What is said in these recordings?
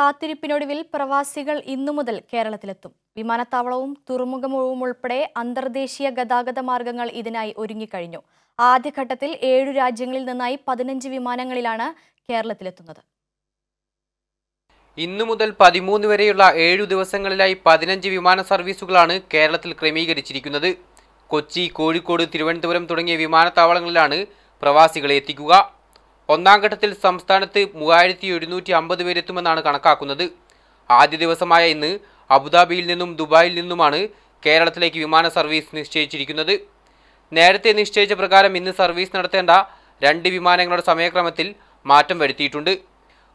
കാത്തിരിപ്പിനൊടുവിൽ പ്രവാസികൾ ഇന്നു മുതൽ കേരളത്തിലെത്തും വിമാനത്താവളവും തുറമുഖവും ഉൾപ്പെടെ അന്തർദേശീയ ഗതാഗത മാർഗങ്ങൾ ഇതിനായി ഒരുങ്ങിക്കഴിഞ്ഞു ആദ്യഘട്ടത്തിൽ ഏഴു രാജ്യങ്ങളിൽ നിന്നായി പതിനഞ്ച് വിമാനങ്ങളിലാണ് കേരളത്തിലെത്തുന്നത് ഇന്നു മുതൽ പതിമൂന്ന് വരെയുള്ള ഏഴു ദിവസങ്ങളിലായി പതിനഞ്ച് വിമാന സർവീസുകളാണ് കേരളത്തിൽ ക്രമീകരിച്ചിരിക്കുന്നത് കൊച്ചി കോഴിക്കോട് തിരുവനന്തപുരം തുടങ്ങിയ വിമാനത്താവളങ്ങളിലാണ് പ്രവാസികളെ എത്തിക്കുക ഒന്നാം ഘട്ടത്തിൽ സംസ്ഥാനത്ത് മൂവായിരത്തി ഒരുന്നൂറ്റി അമ്പത് പേരെത്തുമെന്നാണ് കണക്കാക്കുന്നത് ആദ്യ ദിവസമായ ഇന്ന് അബുദാബിയിൽ നിന്നും ദുബായിൽ നിന്നുമാണ് കേരളത്തിലേക്ക് വിമാന സർവീസ് നിശ്ചയിച്ചിരിക്കുന്നത് നേരത്തെ നിശ്ചയിച്ച പ്രകാരം ഇന്ന് സർവീസ് നടത്തേണ്ട രണ്ട് വിമാനങ്ങളുടെ സമയക്രമത്തിൽ മാറ്റം വരുത്തിയിട്ടുണ്ട്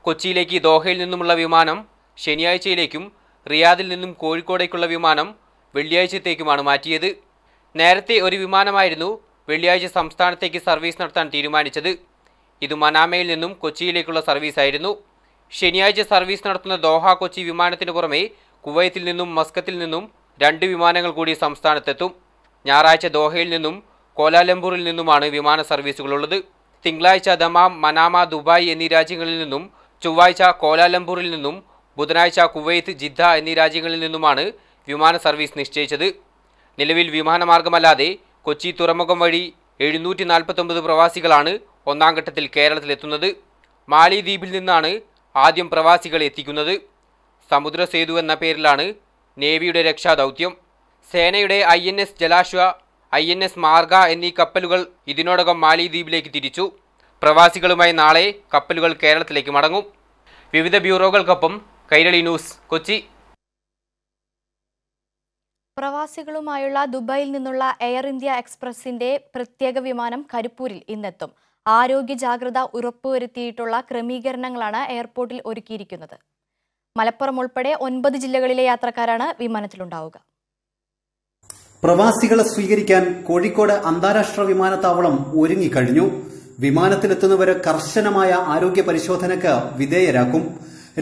കൊച്ചിയിലേക്ക് ദോഹയിൽ നിന്നുമുള്ള വിമാനം ശനിയാഴ്ചയിലേക്കും റിയാദിൽ നിന്നും കോഴിക്കോടേക്കുള്ള വിമാനം വെള്ളിയാഴ്ചത്തേക്കുമാണ് മാറ്റിയത് നേരത്തെ ഒരു വിമാനമായിരുന്നു വെള്ളിയാഴ്ച സംസ്ഥാനത്തേക്ക് സർവീസ് നടത്താൻ തീരുമാനിച്ചത് ഇത് മനാമയിൽ നിന്നും കൊച്ചിയിലേക്കുള്ള സർവീസായിരുന്നു ശനിയാഴ്ച സർവീസ് നടത്തുന്ന ദോഹ കൊച്ചി വിമാനത്തിന് പുറമെ കുവൈത്തിൽ നിന്നും മസ്കത്തിൽ നിന്നും രണ്ട് വിമാനങ്ങൾ കൂടി സംസ്ഥാനത്തെത്തും ഞായറാഴ്ച ദോഹയിൽ നിന്നും കോലാലംപൂറിൽ നിന്നുമാണ് വിമാന സർവീസുകളുള്ളത് തിങ്കളാഴ്ച ദമാം മനാമ ദുബായ് എന്നീ രാജ്യങ്ങളിൽ നിന്നും ചൊവ്വാഴ്ച കോലാലംപൂറിൽ നിന്നും ബുധനാഴ്ച കുവൈത്ത് ജിദ്ദ എന്നീ രാജ്യങ്ങളിൽ നിന്നുമാണ് വിമാന സർവീസ് നിശ്ചയിച്ചത് നിലവിൽ വിമാനമാർഗമല്ലാതെ കൊച്ചി തുറമുഖം വഴി എഴുന്നൂറ്റി നാൽപ്പത്തൊമ്പത് പ്രവാസികളാണ് ഒന്നാം ഘട്ടത്തിൽ കേരളത്തിലെത്തുന്നത് മാലിദ്വീപിൽ നിന്നാണ് ആദ്യം പ്രവാസികളെ എത്തിക്കുന്നത് സമുദ്രസേതു എന്ന പേരിലാണ് നേവിയുടെ രക്ഷാദൗത്യം സേനയുടെ I N S Jalashwa I N S മാർഗ എന്നീ കപ്പലുകൾ ഇതിനോടകം മാലിദ്വീപിലേക്ക് തിരിച്ചു പ്രവാസികളുമായി നാളെ കപ്പലുകൾ കേരളത്തിലേക്ക് മടങ്ങും വിവിധ ബ്യൂറോകൾക്കൊപ്പം കൈരളി ന്യൂസ് കൊച്ചി പ്രവാസികളുമായുള്ള ദുബായിൽ നിന്നുള്ള എയർ ഇന്ത്യ എക്സ്പ്രസിന്റെ പ്രത്യേക വിമാനം കരിപ്പൂരിൽ ഇന്നെത്തും ആരോഗ്യ ജാഗ്രത ഉറപ്പുവരുത്തിയിട്ടുള്ള ക്രമീകരണങ്ങളാണ് എയർപോർട്ടിൽ ഒരുക്കിയിരിക്കുന്നത് മലപ്പുറം ഉൾപ്പെടെ ഒൻപത് ജില്ലകളിലെ യാത്രക്കാരാണ് വിമാനത്തിലുണ്ടാവുക പ്രവാസികളെ സ്വീകരിക്കാൻ കോഴിക്കോട് അന്താരാഷ്ട്ര വിമാനത്താവളം ഒരുങ്ങിക്കഴിഞ്ഞു വിമാനത്തിലെത്തുന്നവരെ കർശനമായ ആരോഗ്യ പരിശോധനയ്ക്ക് വിധേയരാക്കും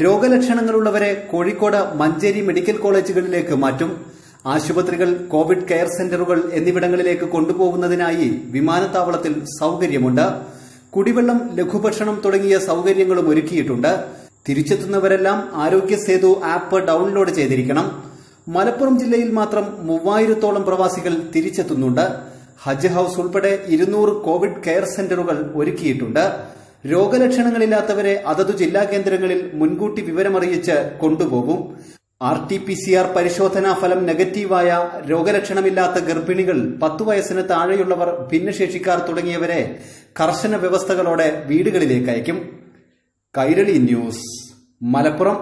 രോഗലക്ഷണങ്ങളുള്ളവരെ കോഴിക്കോട് മഞ്ചേരി മെഡിക്കൽ കോളേജുകളിലേക്ക് മാറ്റും ആശുപത്രികൾ കോവിഡ് കെയർ സെന്ററുകൾ എന്നിവിടങ്ങളിലേക്ക് കൊണ്ടുപോകുന്നതിനായി വിമാനത്താവളത്തിൽ സൌകര്യമുണ്ട് കുടിവെള്ളം ലഘുഭക്ഷണം തുടങ്ങിയ സൌകര്യങ്ങളും ഒരുക്കിയിട്ടുണ്ട് തിരിച്ചെത്തുന്നവരെല്ലാം ആരോഗ്യ സേതു ആപ്പ് ഡൌൺലോഡ് ചെയ്തിരിക്കണം മലപ്പുറം ജില്ലയിൽ മാത്രം മൂവായിരത്തോളം പ്രവാസികൾ തിരിച്ചെത്തുന്നുണ്ട് ഹജ്ജ് ഹൌസ് ഉൾപ്പെടെ ഇരുന്നൂറ് കോവിഡ് കെയർ സെന്ററുകൾ ഒരുക്കിയിട്ടുണ്ട് രോഗലക്ഷണങ്ങളില്ലാത്തവരെ അതതു ജില്ലാ കേന്ദ്രങ്ങളിൽ മുൻകൂട്ടി വിവരമറിയിച്ച് കൊണ്ടുപോകും R T P C R പരിശോധനാ ഫലം നെഗറ്റീവായ രോഗലക്ഷണമില്ലാത്ത ഗർഭിണികൾ പത്തു വയസ്സിന് താഴെയുള്ളവർ ഭിന്നശേഷിക്കാർ തുടങ്ങിയവരെ കർശന വ്യവസ്ഥകളോടെ വീടുകളിലേക്ക് അയക്കും കൈരളി ന്യൂസ് മലപ്പുറം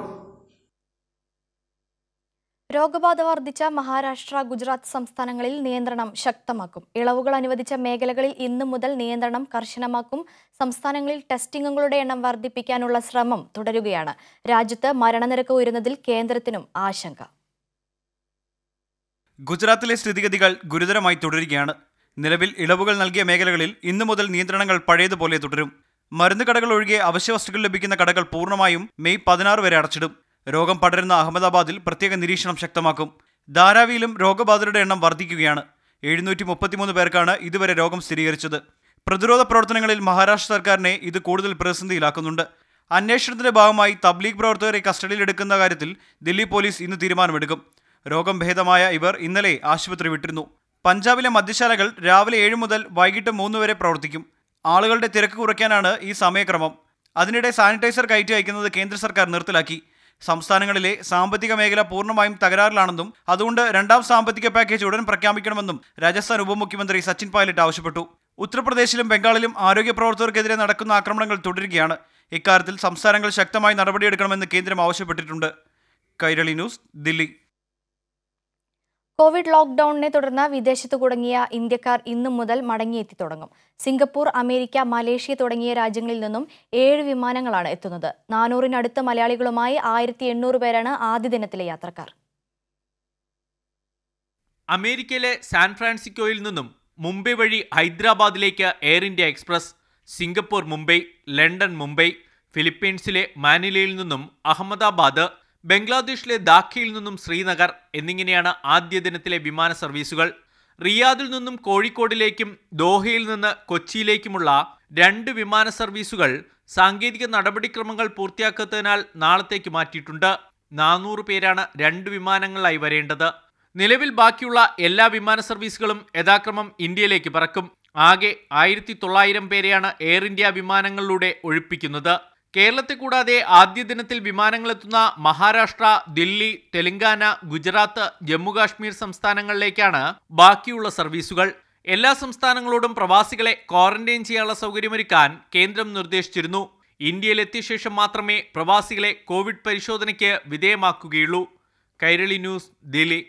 രോഗബാധ വർദ്ധിച്ച മഹാരാഷ്ട്ര ഗുജറാത്ത് സംസ്ഥാനങ്ങളിൽ നിയന്ത്രണം ശക്തമാക്കും ഇളവുകൾ അനുവദിച്ച മേഖലകളിൽ ഇന്നു മുതൽ നിയന്ത്രണം കർശനമാക്കും സംസ്ഥാനങ്ങളിൽ ടെസ്റ്റിംഗുകളുടെ എണ്ണം വർദ്ധിപ്പിക്കാനുള്ള ശ്രമം തുടരുകയാണ് രാജ്യത്ത് മരണനിരക്ക് ഉയരുന്നതിൽ കേന്ദ്രത്തിനും ആശങ്ക ഗുജറാത്തിലെ സ്ഥിതിഗതികൾ ഗുരുതരമായി തുടരുകയാണ് നിലവിൽ ഇളവുകൾ നൽകിയ മേഖലകളിൽ ഇന്നു മുതൽ നിയന്ത്രണങ്ങൾ പഴയതുപോലെ തുടരും മരുന്ന് കടകൾ ഒഴികെ അവശ്യ വസ്തുക്കൾ ലഭിക്കുന്ന കടകൾ പൂർണ്ണമായും മെയ് പതിനാറ് വരെ അടച്ചിടും രോഗം പടരുന്ന അഹമ്മദാബാദിൽ പ്രത്യേക നിരീക്ഷണം ശക്തമാക്കും ധാരാവിയിലും രോഗബാധിതരുടെ എണ്ണം വർദ്ധിക്കുകയാണ് എഴുന്നൂറ്റി മുപ്പത്തിമൂന്ന് പേർക്കാണ് ഇതുവരെ രോഗം സ്ഥിരീകരിച്ചത് പ്രതിരോധ പ്രവർത്തനങ്ങളിൽ മഹാരാഷ്ട്ര സർക്കാരിനെ ഇത് കൂടുതൽ പ്രതിസന്ധിയിലാക്കുന്നുണ്ട് അന്വേഷണത്തിന്റെ ഭാഗമായി തബ്ലീഗ് പ്രവർത്തകരെ കസ്റ്റഡിയിലെടുക്കുന്ന കാര്യത്തിൽ ദില്ലി പോലീസ് ഇന്ന് തീരുമാനമെടുക്കും രോഗം ഭേദമായ ഇവർ ഇന്നലെ ആശുപത്രി വിട്ടിരുന്നു പഞ്ചാബിലെ മദ്യശാലകൾ രാവിലെ ഏഴ് മുതൽ വൈകിട്ട് മൂന്ന് വരെ പ്രവർത്തിക്കും ആളുകളുടെ തിരക്ക് കുറയ്ക്കാനാണ് ഈ സമയക്രമം അതിനിടെ സാനിറ്റൈസർ കയറ്റി അയക്കുന്നത് കേന്ദ്ര സർക്കാർ നിർത്തലാക്കി സംസ്ഥാനങ്ങളിലെ സാമ്പത്തിക മേഖല പൂർണ്ണമായും തകരാറിലാണെന്നും അതുകൊണ്ട് രണ്ടാം സാമ്പത്തിക പാക്കേജ് ഉടൻ പ്രഖ്യാപിക്കണമെന്നും രാജസ്ഥാൻ ഉപമുഖ്യമന്ത്രി സച്ചിൻ പൈലറ്റ് ആവശ്യപ്പെട്ടു ഉത്തർപ്രദേശിലും ബംഗാളിലും ആരോഗ്യ പ്രവർത്തകർക്കെതിരെ നടക്കുന്ന ആക്രമണങ്ങൾ തുടരുകയാണ് ഇക്കാര്യത്തിൽ സംസ്ഥാനങ്ങൾ ശക്തമായി നടപടിയെടുക്കണമെന്ന് കേന്ദ്രം ആവശ്യപ്പെട്ടിട്ടുണ്ട് കൈരളി ന്യൂസ് ദില്ലി കോവിഡ് ലോക്ക്ഡൌണിനെ തുടർന്ന് വിദേശത്ത് കുടുങ്ങിയ ഇന്ത്യക്കാർ ഇന്നു മുതൽ മടങ്ങിയെത്തി തുടങ്ങും സിംഗപ്പൂർ അമേരിക്ക മലേഷ്യ തുടങ്ങിയ രാജ്യങ്ങളിൽ നിന്നും ഏഴ് വിമാനങ്ങളാണ് എത്തുന്നത് നാനൂറിനടുത്ത് മലയാളികളുമായി ആയിരത്തി എണ്ണൂറ് പേരാണ് ആദ്യ ദിനത്തിലെ യാത്രക്കാർ അമേരിക്കയിലെ സാൻ ഫ്രാൻസിസ്കോയിൽ നിന്നും മുംബൈ വഴി ഹൈദരാബാദിലേക്ക് Air India Express Singapore Mumbai London Mumbai ഫിലിപ്പീൻസിലെ മാനിലയിൽ നിന്നും അഹമ്മദാബാദ് ബംഗ്ലാദേശിലെ ധാക്കയിൽ നിന്നും ശ്രീനഗർ എന്നിങ്ങനെയാണ് ആദ്യ ദിനത്തിലെ വിമാന സർവീസുകൾ റിയാദിൽ നിന്നും കോഴിക്കോടിലേക്കും ദോഹയിൽ നിന്ന് കൊച്ചിയിലേക്കുമുള്ള രണ്ട് വിമാന സർവീസുകൾ സാങ്കേതിക നടപടിക്രമങ്ങൾ പൂർത്തിയാക്കാത്തതിനാൽ നാളത്തേക്ക് മാറ്റിയിട്ടുണ്ട് നാനൂറ് പേരാണ് രണ്ട് വിമാനങ്ങളിലായി വരേണ്ടത് നിലവിൽ ബാക്കിയുള്ള എല്ലാ വിമാന സർവീസുകളും യഥാക്രമം ഇന്ത്യയിലേക്ക് പറക്കും ആകെ ആയിരത്തി തൊള്ളായിരം പേരെയാണ് എയർ ഇന്ത്യ വിമാനങ്ങളിലൂടെ ഒഴിപ്പിക്കുന്നത് കേരളത്തെ കൂടാതെ ആദ്യ ദിനത്തിൽ വിമാനങ്ങളെത്തുന്ന മഹാരാഷ്ട്ര ദില്ലി തെലങ്കാന ഗുജറാത്ത് ജമ്മുകാശ്മീർ സംസ്ഥാനങ്ങളിലേക്കാണ് ബാക്കിയുള്ള സർവീസുകൾ എല്ലാ സംസ്ഥാനങ്ങളോടും പ്രവാസികളെ ക്വാറന്റൈൻ ചെയ്യാനുള്ള സൗകര്യമൊരുക്കാൻ കേന്ദ്രം നിർദ്ദേശിച്ചിരുന്നു ഇന്ത്യയിലെത്തിയ ശേഷം മാത്രമേ പ്രവാസികളെ കോവിഡ് പരിശോധനയ്ക്ക് വിധേയമാക്കുകയുള്ളൂ കൈരളി ന്യൂസ് ദില്ലി